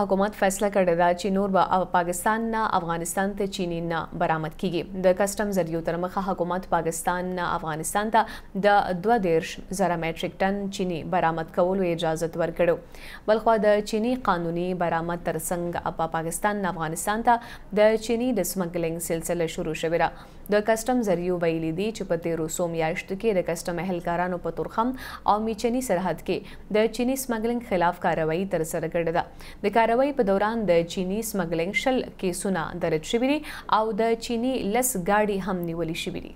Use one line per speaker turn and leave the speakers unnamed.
حکومت فیصله کړې ده چې نور به پاکستان نه افغانستان ته چینی نه برامت کیږي د کسٹم ذریعو تر مخه حکومت پاکستان نه افغانستان ته د 2 دیرش زره میټریک ټن چینی برامت کولو اجازه ورکړو بلخو د چینی قانوني برامت تر څنګ په پاکستان نه افغانستان ته د چینی د سمګلینګ سلسله شروع شوه د کسٹم ذریعو ویلي دي چې په 1300 میاشت کې د کسٹم اهلکارانو په تورخم او میچنی سرحد کې د چینی سمګلینګ خلاف کاروایی تر سره کړې ده کاروایی په دوران د چینی سمګلینګ شل کیسونه درج شوي او د چینی لس ګاډي هم نیولې شوي